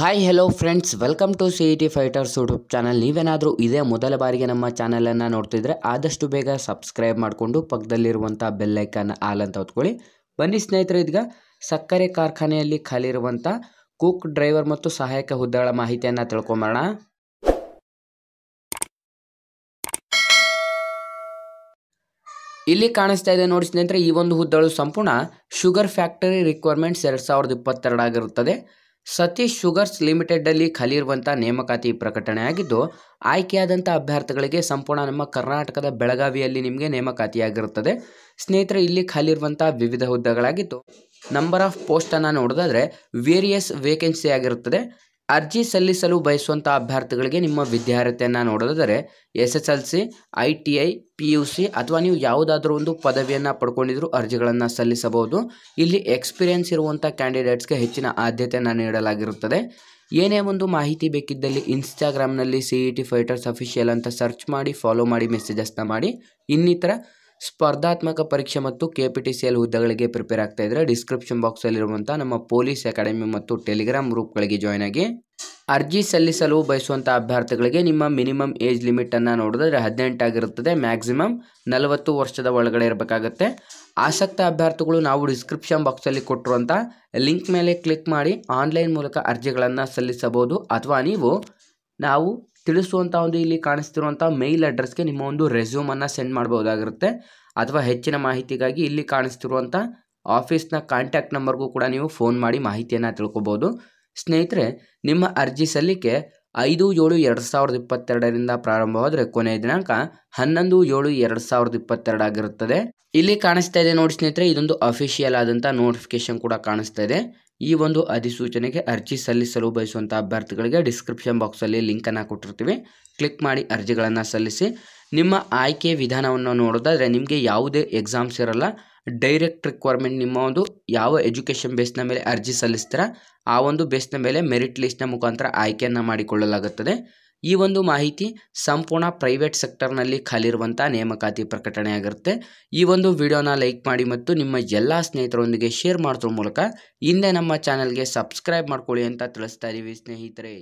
hi hello friends welcome to C E T fighters YouTube channel ನೀವೇನಾದರೂ ಇದೇ ಮೊದಲ ಬಾರಿಗೆ ನಮ್ಮ ಚಾನಲನ್ನು ನೋಡ್ತಿದ್ರೆ ಆದಷ್ಟು ಬೇಗ ಸಬ್ಸ್ಕ್ರೈಬ್ ಮಾಡಿಕೊಂಡು ಪಕ್ಕದಲ್ಲಿರುವಂಥ ಬೆಲ್ಲೈಕನ್ ಆಲ್ ಅಂತ ಹೊತ್ಕೊಳ್ಳಿ ಬನ್ನಿ ಸ್ನೇಹಿತರೆ ಇದೀಗ ಸಕ್ಕರೆ ಕಾರ್ಖಾನೆಯಲ್ಲಿ ಖಾಲಿ ಇರುವಂಥ ಕುಕ್ ಡ್ರೈವರ್ ಮತ್ತು ಸಹಾಯಕ ಹುದ್ದೆಗಳ ಮಾಹಿತಿಯನ್ನು ತಿಳ್ಕೊಂಬೋಣ ಇಲ್ಲಿ ಕಾಣಿಸ್ತಾ ಇದೆ ನೋಡಿ ಸ್ನೇಹಿತರೆ ಈ ಒಂದು ಹುದ್ದೆಗಳು ಸಂಪೂರ್ಣ ಶುಗರ್ ಫ್ಯಾಕ್ಟರಿ ರಿಕ್ವೈರ್ಮೆಂಟ್ಸ್ ಎರಡು ಸಾವಿರದ ಇಪ್ಪತ್ತೆರಡಾಗಿರುತ್ತದೆ ಸತೀಶ್ ಶುಗರ್ಸ್ ಲಿಮಿಟೆಡಲ್ಲಿ ಖಾಲಿ ಇರುವಂಥ ನೇಮಕಾತಿ ಪ್ರಕಟಣೆಯಾಗಿದ್ದು ಆಯ್ಕೆಯಾದಂಥ ಅಭ್ಯರ್ಥಿಗಳಿಗೆ ಸಂಪೂರ್ಣ ನಮ್ಮ ಕರ್ನಾಟಕದ ಬೆಳಗಾವಿಯಲ್ಲಿ ನಿಮಗೆ ನೇಮಕಾತಿಯಾಗಿರುತ್ತದೆ ಸ್ನೇಹಿತರೆ ಇಲ್ಲಿ ಖಾಲಿ ವಿವಿಧ ಹುದ್ದೆಗಳಾಗಿದ್ದು ನಂಬರ್ ಆಫ್ ಪೋಸ್ಟನ್ನು ನೋಡೋದಾದರೆ ವೇರಿಯಸ್ ವೇಕೆನ್ಸಿ ಆಗಿರುತ್ತದೆ ಅರ್ಜಿ ಸಲ್ಲಿಸಲು ಬಯಸುವಂಥ ಅಭ್ಯರ್ಥಿಗಳಿಗೆ ನಿಮ್ಮ ವಿದ್ಯಾರ್ಥಿಯನ್ನು ನೋಡೋದಾದರೆ S S L C I T I P U C ಅಥವಾ ನೀವು ಯಾವುದಾದ್ರೂ ಒಂದು ಪದವಿಯನ್ನು ಪಡ್ಕೊಂಡಿದ್ರು ಅರ್ಜಿಗಳನ್ನು ಸಲ್ಲಿಸಬಹುದು ಇಲ್ಲಿ ಎಕ್ಸ್ಪೀರಿಯನ್ಸ್ ಇರುವಂಥ ಕ್ಯಾಂಡಿಡೇಟ್ಸ್ಗೆ ಹೆಚ್ಚಿನ ಆದ್ಯತೆಯನ್ನು ನೀಡಲಾಗಿರುತ್ತದೆ ಏನೇ ಒಂದು ಮಾಹಿತಿ ಬೇಕಿದ್ದಲ್ಲಿ ಇನ್ಸ್ಟಾಗ್ರಾಮ್ನಲ್ಲಿ C E T fighters official ಅಂತ ಸರ್ಚ್ ಮಾಡಿ ಫಾಲೋ ಮಾಡಿ ಮೆಸೇಜಸ್ನ ಮಾಡಿ ಇನ್ನಿತರ ಸ್ಪರ್ಧಾತ್ಮಕ ಪರೀಕ್ಷೆ ಮತ್ತು K P T C L ಹುದ್ದೆಗಳಿಗೆ ಪ್ರಿಪೇರ್ ಆಗ್ತಾ ಇದ್ರೆ ಡಿಸ್ಕ್ರಿಪ್ಷನ್ ಬಾಕ್ಸಲ್ಲಿರುವಂಥ ನಮ್ಮ ಪೊಲೀಸ್ ಅಕಾಡೆಮಿ ಮತ್ತು ಟೆಲಿಗ್ರಾಮ್ ಗ್ರೂಪ್ಗಳಿಗೆ ಜಾಯ್ನ್ ಆಗಿ ಅರ್ಜಿ ಸಲ್ಲಿಸಲು ಬಯಸುವಂಥ ಅಭ್ಯರ್ಥಿಗಳಿಗೆ ನಿಮ್ಮ ಮಿನಿಮಮ್ ಏಜ್ ಲಿಮಿಟನ್ನು ನೋಡಿದ್ರೆ ಹದಿನೆಂಟಾಗಿರುತ್ತದೆ ಮ್ಯಾಕ್ಸಿಮಮ್ ನಲವತ್ತು ವರ್ಷದ ಒಳಗಡೆ ಇರಬೇಕಾಗತ್ತೆ ಆಸಕ್ತ ಅಭ್ಯರ್ಥಿಗಳು ನಾವು ಡಿಸ್ಕ್ರಿಪ್ಷನ್ ಬಾಕ್ಸಲ್ಲಿ ಕೊಟ್ಟಿರುವಂಥ ಲಿಂಕ್ ಮೇಲೆ ಕ್ಲಿಕ್ ಮಾಡಿ ಆನ್ಲೈನ್ ಮೂಲಕ ಅರ್ಜಿಗಳನ್ನು ಸಲ್ಲಿಸಬಹುದು ಅಥವಾ ನೀವು ನಾವು ತಿಳಿಸುವಂಥ ಒಂದು ಇಲ್ಲಿ ಕಾಣಿಸ್ತಿರುವಂಥ ಮೇಲ್ ಅಡ್ರೆಸ್ಗೆ ನಿಮ್ಮ ಒಂದು ರೆಸ್ಯೂಮನ್ನು ಸೆಂಡ್ ಮಾಡ್ಬೋದಾಗಿರುತ್ತೆ ಅಥವಾ ಹೆಚ್ಚಿನ ಮಾಹಿತಿಗಾಗಿ ಇಲ್ಲಿ ಕಾಣಿಸ್ತಿರುವಂಥ ಆಫೀಸ್ನ ಕಾಂಟ್ಯಾಕ್ಟ್ ನಂಬರ್ಗೂ ಕೂಡ ನೀವು ಫೋನ್ ಮಾಡಿ ಮಾಹಿತಿಯನ್ನು ತಿಳ್ಕೊಬೋದು ಸ್ನೇಹಿತರೆ ನಿಮ್ಮ ಅರ್ಜಿ ಸಲ್ಲಿಕೆ ಐದು ಏಳು ಎರಡು ಸಾವಿರದ ಇಪ್ಪತ್ತೆರಡರಿಂದ ಪ್ರಾರಂಭವಾದರೆ ಕೊನೆಯ ದಿನಾಂಕ ಹನ್ನೊಂದು ಏಳು ಎರಡು ಸಾವಿರದ ಇಪ್ಪತ್ತೆರಡಾಗಿರುತ್ತದೆ ಇಲ್ಲಿ ಕಾಣಿಸ್ತಾ ಇದೆ ನೋಡಿ ಸ್ನೇಹಿತರೆ ಇದೊಂದು ಅಫಿಷಿಯಲ್ ಆದಂಥ ನೋಟಿಫಿಕೇಶನ್ ಕೂಡ ಕಾಣಿಸ್ತಾ ಇದೆ ಈ ಒಂದು ಅಧಿಸೂಚನೆಗೆ ಅರ್ಜಿ ಸಲ್ಲಿಸಲು ಬಯಸುವಂಥ ಅಭ್ಯರ್ಥಿಗಳಿಗೆ ಡಿಸ್ಕ್ರಿಪ್ಷನ್ ಬಾಕ್ಸಲ್ಲಿ ಲಿಂಕನ್ನು ಕೊಟ್ಟಿರ್ತೀವಿ ಕ್ಲಿಕ್ ಮಾಡಿ ಅರ್ಜಿಗಳನ್ನು ಸಲ್ಲಿಸಿ ನಿಮ್ಮ ಆಯ್ಕೆ ವಿಧಾನವನ್ನು ನೋಡೋದಾದರೆ ನಿಮಗೆ ಯಾವುದೇ ಎಕ್ಸಾಮ್ಸ್ ಇರಲ್ಲ ಡೈರೆಕ್ಟ್ ರಿಕ್ವೈರ್ಮೆಂಟ್ ನಿಮ್ಮ ಒಂದು ಯಾವ ಎಜುಕೇಷನ್ ಬೇಸ್ನ ಮೇಲೆ ಅರ್ಜಿ ಸಲ್ಲಿಸ್ತೀರಾ ಆ ಒಂದು ಬೇಸ್ನ ಮೇಲೆ ಮೆರಿಟ್ ಲಿಸ್ಟ್ನ ಮುಖಾಂತರ ಆಯ್ಕೆಯನ್ನು ಮಾಡಿಕೊಳ್ಳಲಾಗುತ್ತದೆ ಈ ಒಂದು ಮಾಹಿತಿ ಸಂಪೂರ್ಣ ಪ್ರೈವೇಟ್ ಸೆಕ್ಟರ್ನಲ್ಲಿ ಖಾಲಿರುವಂಥ ನೇಮಕಾತಿ ಪ್ರಕಟಣೆ ಈ ಒಂದು ವಿಡಿಯೋನ ಲೈಕ್ ಮಾಡಿ ಮತ್ತು ನಿಮ್ಮ ಎಲ್ಲ ಸ್ನೇಹಿತರೊಂದಿಗೆ ಶೇರ್ ಮಾಡಿದ್ರ ಮೂಲಕ ಹಿಂದೆ ನಮ್ಮ ಚಾನಲ್ಗೆ ಸಬ್ಸ್ಕ್ರೈಬ್ ಮಾಡ್ಕೊಳ್ಳಿ ಅಂತ ತಿಳಿಸ್ತಾ ಇದ್ದೀವಿ ಸ್ನೇಹಿತರೆ